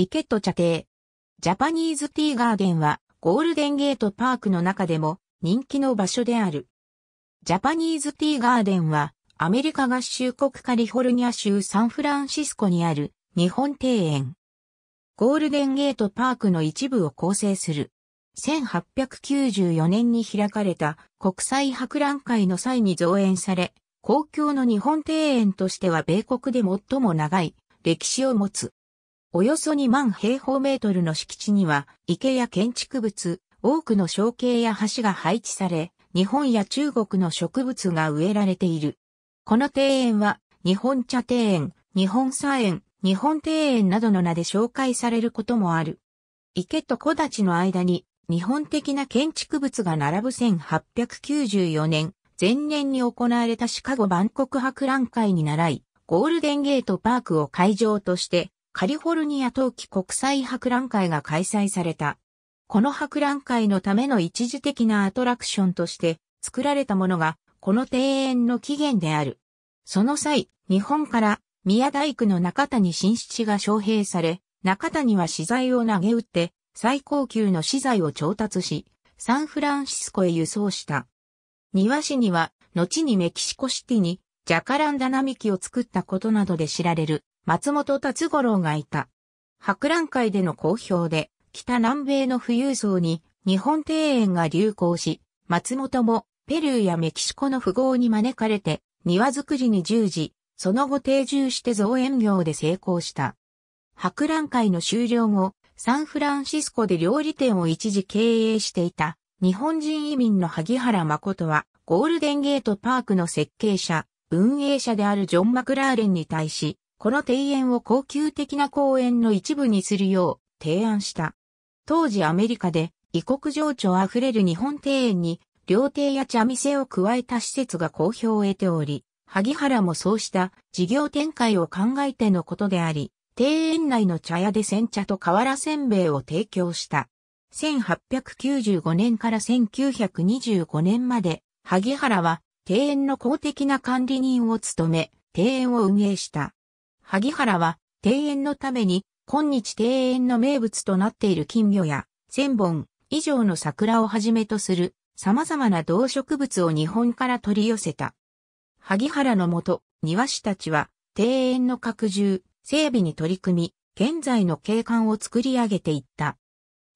リケット茶亭。ジャパニーズティーガーデンはゴールデンゲートパークの中でも人気の場所である。ジャパニーズティーガーデンはアメリカ合衆国カリフォルニア州サンフランシスコにある日本庭園。ゴールデンゲートパークの一部を構成する。1894年に開かれた国際博覧会の際に造園され、公共の日本庭園としては米国で最も長い歴史を持つ。およそ2万平方メートルの敷地には、池や建築物、多くの小径や橋が配置され、日本や中国の植物が植えられている。この庭園は、日本茶庭園、日本茶園、日本庭園などの名で紹介されることもある。池と木立の間に、日本的な建築物が並ぶ1894年、前年に行われたシカゴ万国博覧会に習い、ゴールデンゲートパークを会場として、カリフォルニア冬季国際博覧会が開催された。この博覧会のための一時的なアトラクションとして作られたものがこの庭園の起源である。その際、日本から宮大工の中谷新七が招聘され、中谷は資材を投げ打って最高級の資材を調達し、サンフランシスコへ輸送した。庭師には、後にメキシコシティにジャカランダ並木を作ったことなどで知られる松本達五郎がいた。博覧会での好評で、北南米の富裕層に日本庭園が流行し、松本もペルーやメキシコの富豪に招かれて庭づくりに従事、その後定住して造園業で成功した。博覧会の終了後、サンフランシスコで料理店を一時経営していた日本人移民の萩原誠はゴールデンゲートパークの設計者、運営者であるジョン・マクラーレンに対しこの庭園を高級的な公園の一部にするよう提案した。当時アメリカで異国情緒あふれる日本庭園に料亭や茶店を加えた施設が好評を得ており、萩原もそうした事業展開を考えてのことであり、庭園内の茶屋で煎茶と瓦せんべいを提供した。1895年から1925年まで、萩原は庭園の公的な管理人を務め、庭園を運営した。萩原は庭園のために今日庭園の名物となっている金魚や千本以上の桜をはじめとする様々な動植物を日本から取り寄せた。萩原のもと、庭師たちは庭園の拡充、整備に取り組み、現在の景観を作り上げていった。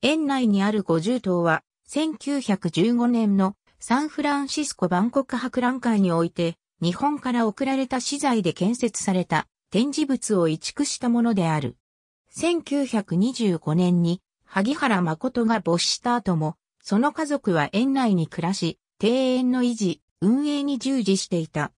園内にある五十棟は、1915年のサンフランシスコ万国博覧会において、日本から送られた資材で建設された展示物を移築したものである。1925年に萩原誠が没した後も、その家族は園内に暮らし、庭園の維持、運営に従事していた。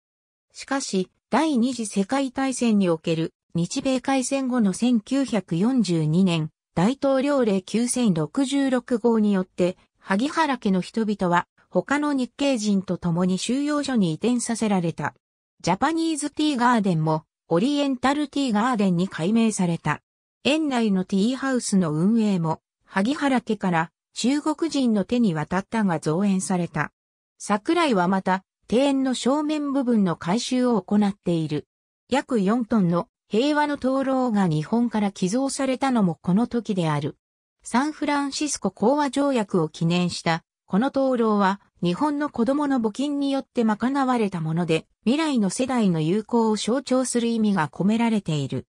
しかし、第二次世界大戦における日米開戦後の1942年、大統領令9066号によって、萩原家の人々は他の日系人と共に収容所に移転させられた。ジャパニーズティーガーデンもオリエンタルティーガーデンに改名された。園内のティーハウスの運営も、萩原家から中国人の手に渡ったが造園された。桜井はまた、庭園の正面部分の改修を行っている。約4トンの平和の灯籠が日本から寄贈されたのもこの時である。サンフランシスコ講和条約を記念した、この灯籠は日本の子供の募金によって賄われたもので、未来の世代の友好を象徴する意味が込められている。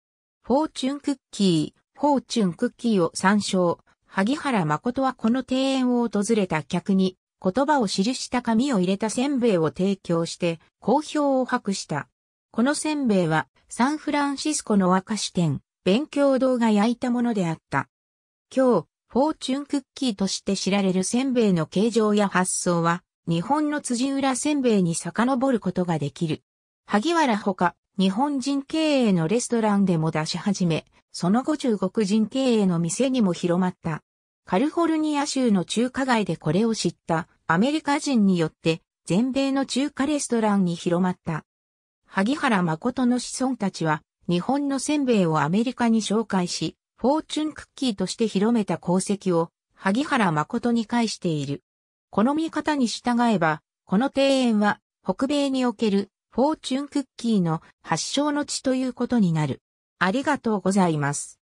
フォーチュンクッキー、フォーチュンクッキーを参照。萩原誠はこの庭園を訪れた客に言葉を記した紙を入れたせんべいを提供して好評を博した。このせんべいはサンフランシスコの和菓子店、勉強堂が焼いたものであった。今日、フォーチュンクッキーとして知られるせんべいの形状や発想は日本の辻浦せんべいに遡ることができる。萩原ほか、日本人経営のレストランでも出し始め、その後中国人経営の店にも広まった。カリフォルニア州の中華街でこれを知ったアメリカ人によって全米の中華レストランに広まった。萩原誠の子孫たちは日本のせんべいをアメリカに紹介し、フォーチュンクッキーとして広めた功績を萩原誠に返している。この見方に従えば、この庭園は北米におけるフォーチュンクッキーの発祥の地ということになる。ありがとうございます。